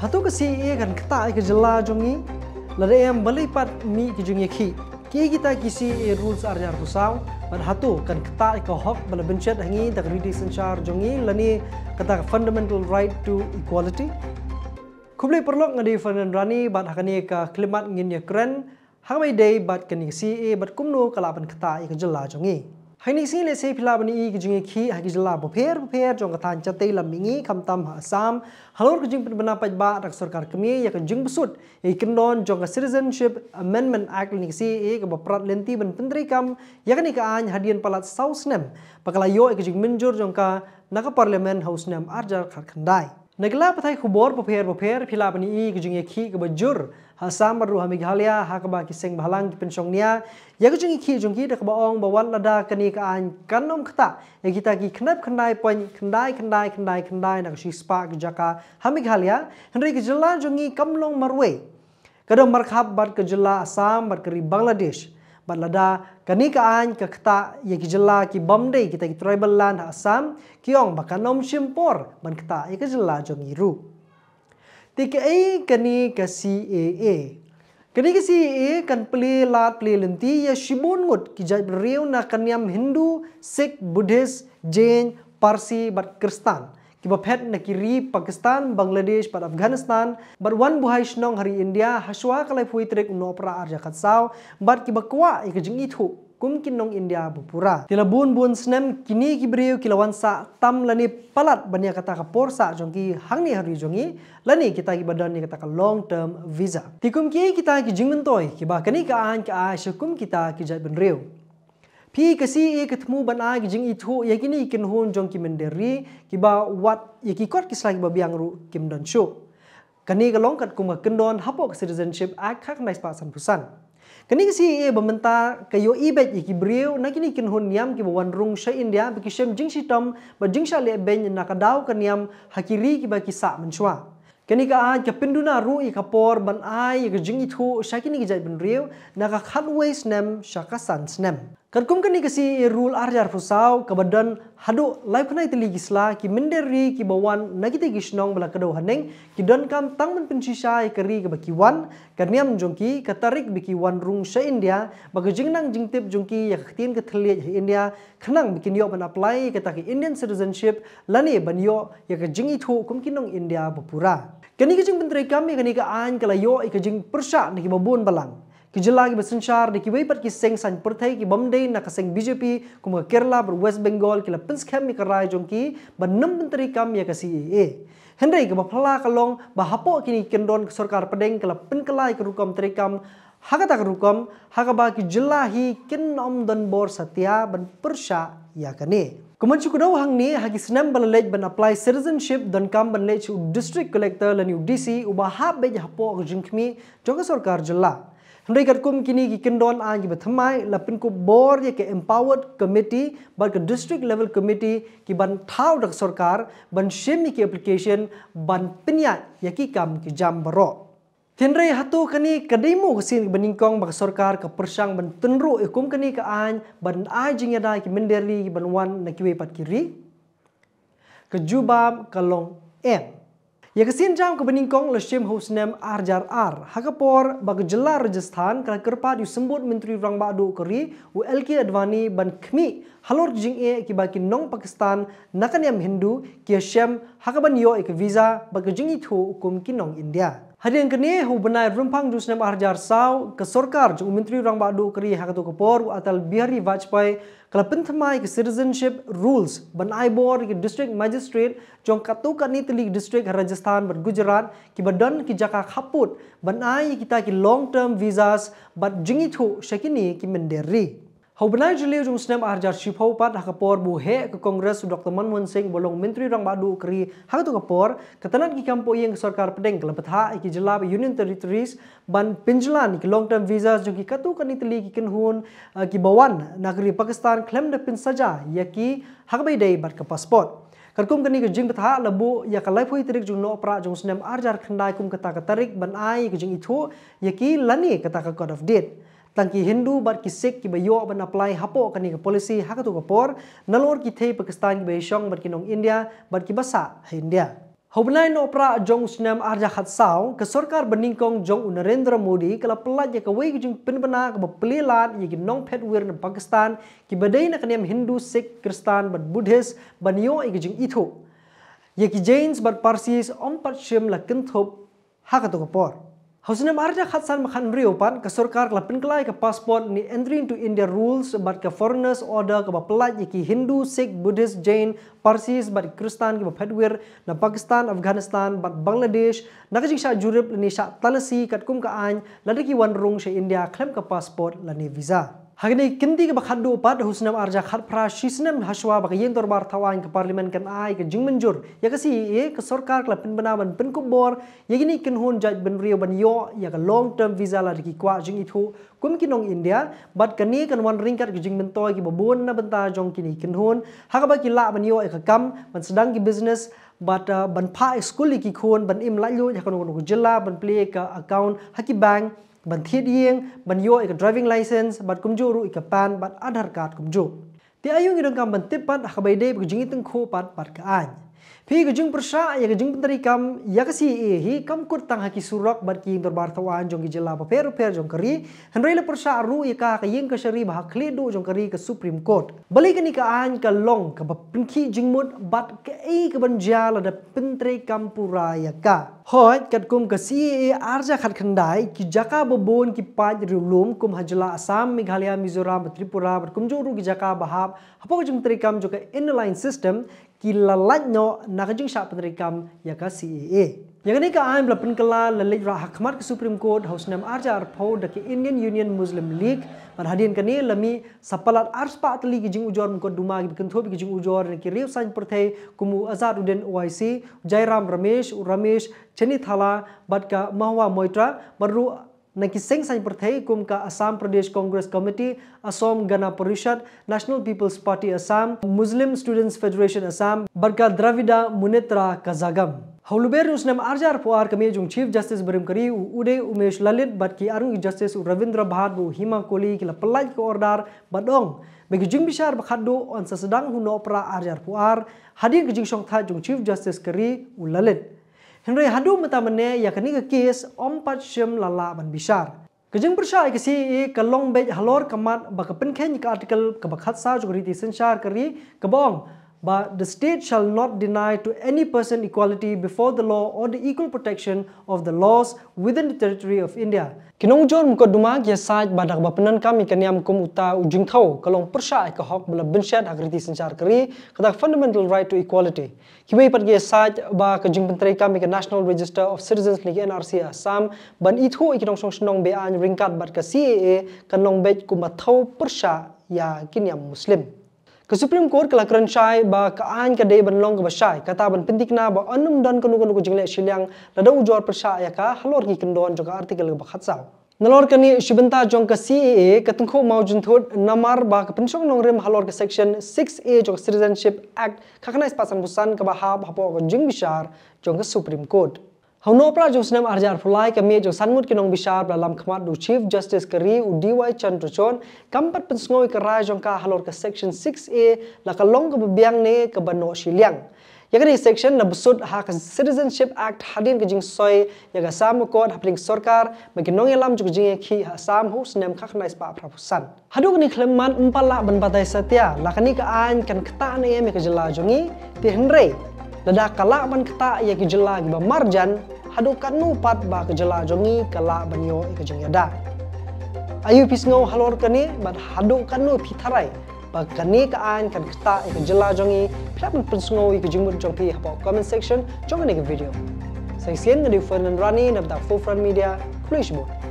hatu ke si E kan kata ke jela jungi lare yang beli pat mi ke jungi ki ki kita kisi e rules ar jar pusau pat hatu kan kata ke hok bal bencet hangi ta di sanchar jungi lani kata fundamental right to equality kubli perlok ngadi fanan rani bat hakani ka klimat ngin ye ya kren hangai day bat kan si e bat kumnu kala pan kata ke jela jungi ဟိုင်းနီစီလေးစေဖလာဘနီကဂျင်းခီဟကိဇလာဘဖဲဖဲဂျုံကသန်ချတေးလမီငီခမ်တမ်ဟာဆမ်ဟလောကဂျင်းပြန်ဘနာပတ်ဘာရက်စော်ကာကမီယကဂျင်းပစုတ်အီကန်ဒွန်ဂျုံကစီဇန်ရှစ်အမန်မန်အက်လနီစီအေကဘပရတ်လန်တီဘန်ပန်ဒရီကမ်ယကနီကအန်ဟဒီယန်ပလတ်ဆောက်စနမ်ပကလာယိုအကဂျင်းမင်ဂျူဂျုံကနဂပါလီမန်ဟောက်စနမ်အာဂျာခါခန်ဒိုင်နဂလာပထိုင်ခူဘောဖဲဖဲဖီလာဘနီကဂျင်းခီကဘဂျူ hasam baru hami ghalia hakba ki seng bhalang ki pensong nia ya ku ki jungi de ong ba lada kani ka an kanom khata ya kita ki knap khandai poin khandai khandai khandai khandai nak shi spark jaka hami halia hendri ki jilla jungi kamlong marwe kadom markhab bar ke jilla asam bar ke bangladesh bar lada kani ka an ka khata ya ki jilla ki bomde kita ki tribal land asam ha, kiong ba kanom simpor ban khata ya ki jilla jungi ru ទីកៃកនីកស៊ីអេអេកនីកស៊ីអេកាន់ប្លេឡាតប្លេលន្តីយ៉ាឈីប៊ុនងុតគីចៃប្រេវណាកានញាមហិណ្ឌូសិកប៊ូឌីសជេនប៉ារស៊ីបាត់គ្រីស្ទានគីបផេតណគីរីប៉ាគីស្ថានបង់ឡាដេសបាត់អាហ្វហ្គានីស្ថានបាត់វ៉ាន់ប៊ូហៃឈ្នងហរីឥណ្ឌាហាសវ៉ាកលៃភុយត្រេកណូប្រាអរជាខាត់សាវបាត់គីបកួអ៊ីកជីងអ៊ីធូ kumkin nong India bupura. Tila bun bun senem kini kibriu kilawan sa tam lani palat banyak kata ke porsa jongki hang ni hari jongki lani kita kibadan ni kata ke long term visa. Tikum kini kita kijing mentoy kibah kani ke an ke an syukum kita kijat benriu. Pi kasi e ketemu ban a kijing itu ya kini ikin hun jongki menderi kibah wat ya kikot kisah kibah biang ru kim don kat Kini kelongkat kumah kendon hapok citizenship act kak naispa san pusan. pusan. Kini si ia eh, bementa ke yo ibet iki brio nak kini kin hun niam ki wan rung sha india biki shem jing si tom ba jing sha le ben nak dau ke niam hakiri ki ba ki sa menchwa. Kini ka ai ke ru i kapor ban ai ke jing itu sha kini ki jai ben brio nak ka khat ways nem sha ka nem kan kum kan ikasi rule ar jar fusau kabadan hadu live kana itli gisla ki menderi ki bawan nagite gisnong bala kadau haneng ki don kam tang men pencisha i kari ke baki wan karniam jongki ka tarik biki wan rung sha india baka jingnang jingtip jongki ya khatin ke thliet ha india khnang bikin yo ban apply ke taki indian citizenship lani ban yo ya ka jingi thu kum kinong india bapura kani ke jing bentrei kam ya kani ka an kala yo ikajing persa nagi babun balang कि जिला की बसंचार ने किवे पर कि सेंग सांग पर थे कि बमडे न सेंग बीजेपी कुम केरला पर वेस्ट बंगाल कि लपिंस खेम कर रहा है जो कि बनम मंत्री काम या कसी ए हेनरे के बफला का कलोंग बहापो कि केंद्रन सरकार पडेंग कला पिनकला एक रुकम तरीकम हागता रुकम हागबा कि जिला ही किन ओम दन बोर सत्या बन पुरशा या कने Kuman हंग ने ni hagi senam balalej ban apply citizenship dan kam ban lej district collector lan DC उबा habej hapo हपो जिंखमी जोंग सरकार जिला Hendai kat kini ki kendon a ah, ki bathmai lapin ke empowered committee but district level committee ki ban thau dak sarkar ban shemi ki application ban pinya ye ki kam ki jam baro Tinrei beningkong bak sarkar ke persang ban tenru ikum kani ka an ban ajing ya menderi ki ban wan nakiwe kiri kejubam kalong eh ia kesin jam ke beningkong le Syim Husnem Arjar Ar. Hakapor bagajela Rajasthan kala kerpat yu sembut Menteri Rang Ba'adu Kuri u LK Advani ban Kmi halor jing e ki baki nong Pakistan nakan yam Hindu ki Syim hakaban yo ik visa bagajingi thu ukum ki nong India. Hari yang kini, hubungan rumpang di nama Harjar Sao ke Sorkar juga Menteri Orang Bakduk Keri Hakatu Kepor atau Bihari Vajpayee kalau pentamai ke citizenship rules ban aibor ke district magistrate jong katu ka ni tilik district Rajasthan berGujarat Gujarat ki badan ki jaka khaput ban kita ki long term visas bat jingi thu shakini ki menderi. Hobna jeli ujung snap arjar shipau pat hak por buhe ke kongres Dr. Manmohan Singh bolong menteri rang badu kri hak tu kapor ketenan ki kampo yang sarkar pedeng kelepet ha iki jelab union territories ban pinjlan ki long term visa jung ki katu kani tli ki kenhun ki bawan nagri Pakistan klem de pin saja yaki hak bai dei bat ke passport Kerkum kini ke jing betah lebu ya kalai pui terik jung no pra jung snem arjar kendai kum kata ketarik ban ai ke jing itu yaki lani kata ke god of date. Tangki hindu bar ki sikh ki ba ban apply hapo kani ka policy ha ka tu ka por nalor ki thei pakistan ki ba shong bar ki nong india bar ki basa ha india hobnai no pra jong snam ar ja khat sao ka sarkar baning kong jong narendra modi kala plat ja ya ka wei ki jung pin bana ka ba ple lat ye ya ki nong phet wer na pakistan ki ba na ka hindu sikh kristan bar buddhist ban yo ki jing itho ye ya ki jains bar parsis om par shim la kin thop ha ka tu ka por Hausna Marja Khatsan makan meriupan ke surkar lapin kelai ke pasport ni entry into India rules but ke foreigners order ke pelat yiki Hindu, Sikh, Buddhist, Jain, Parsis, but Kristian, ke Fedwir na Pakistan, Afghanistan, but Bangladesh na kajik syak jurib ni syak talasi kat kum ka any lada ki wan rung India klaim ke pasport lani visa. visa. Hagni kendi ke bakhadu pad husnam arja khad pra shisnam hashwa bak yen dor bar ke parlimen kan ai ke jing menjur ya kasi e ke sarkar ke pin banaban pin ku bor ya gini kin hon jaj ben rio ban yo ya ke long term visa la ki kwa jing ithu kum ki nong india bat ke ni kan wan ringkat ke jing mentoi ki babon na banta jong kini kin hon haga ba ki la ban yo e ke kam ban sedang ki business but eh, ban pa school ki kon ban im la yo ya kan ko jilla ban play ke account haki bank ban thiet yeng ban yo ik driving license bat kumju ru ik pan bat aadhar card kumju ti ayung idang kam ban tip pat akhabai de bu jingi tung kho pat pat ka an Phi ke jung persa ya ke jung tari kam ya ke si e hi kam kur tang ha ki surak bar ki dor bar tawa jong ki jela pa per per jong kari han rele persa ru e ka ka ying ka shari ba khle do jong kari ke supreme court bali ka ni ka an ka long ka ba pin ki jing mut bat ke e ka ban ja la da pin kam pura ya ka hoi kat kum ka si e ar ja khat khandai ki jaka ba bon ki paj ri lum kum ha jela assam meghalaya mizoram tripura bar kum jo ru ki jaka ba hap hapo jong tre kam jo ka inline system kilalatnya nak jeng sah penerikam ya ke CAA. Yang ini ke ayam belah penkela lelik rahakmat ke Supreme Court House Nam Arja Arpau dari Indian Union Muslim League dan hadian ke ni lami sapalat arspa atli ke ujar mengkot duma ke kentuh ke jing ujar dan ke riup sanj kumu azad udin OIC Jai Ram Ramesh Ramesh Chenithala batka mahuwa moitra baru नकिसेंग सांच प्रथेय कुम का Assam Pradesh Congress committee Assam Gana Parishad national people's party Assam Muslim students federation Assam बरका द्रविडा मुनेत्रा कजागम हौलुबेर उसने आरजार पुआर कमी जुंग चीफ जस्टिस बरम करी उदय उमेश ललित बट की अरुण जस्टिस रविंद्र भाट बु हिमा कोली की लपलाई के ऑर्डर बदोंग बेगी जिंग बिशार बखाडो अनसा सदांग हुनोपरा आरजार पुआर हदीर जिंग शोंग था जुंग चीफ जस्टिस करी उ Lalit Henry hadu mata mene ya kini ke kis om pat shim lala ban bishar. Kajeng persha ke si e, e ke long halor kamat ba ke pen ke artikel ke bakhat sa jugri di senchar kari ke bong but the state shall not deny to any person equality before the law or the equal protection of the laws within the territory of India. Kinong jor muka dumag ya saj badak bapenan kami kenyam kum uta ujung tau kalong persa ay kahok bila bensyat agriti sinjar keri kata fundamental right to equality. Kiwai pergi ya saj ba kajung penteri kami ke National Register of Citizens ni ke NRC Assam ban itu ikinong song senong be an ringkat bat ke CAA kanong bej kumat tau persa ya kenyam muslim ke Supreme Court ke lakran chai ba ka an ka de ban long ka shai ka ta ban pindik na ba anum dan kanu kanu ku jingle shilyang la da ujor pa sha ya ka halor gi kandon jo ka article ba khatsa nalor kani shibanta jong ka CAA ka tung kho mau jun thot namar ba ka pinchong nong rem halor ka section 6A jo citizenship act ka khana is pasan busan ka ba ha ba po jing bishar jong ka Supreme Court हम नो प्रा जोसने में अर्जार फुलाए के मेजो सनमुट के नोंग बिशार ब्लाम खमार दो चीफ जस्टिस करी उ डीवाई चंद्र चोन कम पर पिंसंगो के राय जों का हलोर का सेक्शन 6 ए लका लोंग के बियांग ने के बनो शिलियांग यगर इस सेक्शन नबसुद हा के सिटीजनशिप एक्ट हदिन के जिंग सोय यगर साम कोड हपलिंग सरकार मे के नोंग एलाम जुग जिंग की साम हो सनेम खा खनाय स्पा प्रपोसन हदुग ने क्लेम मान उपला बन बदाय सत्या लकनी का आन कन खता ने मे के जिला जोंगी तिहनरे dadah kala man kata ia kejela giba marjan hadukan nupat ba kejela jongi kala banyo ia kejong yada ayu pisngau halor kani bad hadukan nu pitharai ba kani ka an kan kata ia kejela jongi pelapun pisngau ia kejong mun jongti hapa comment section jongi nega video saya sian ngadi fernan rani nabda full front media kulishbut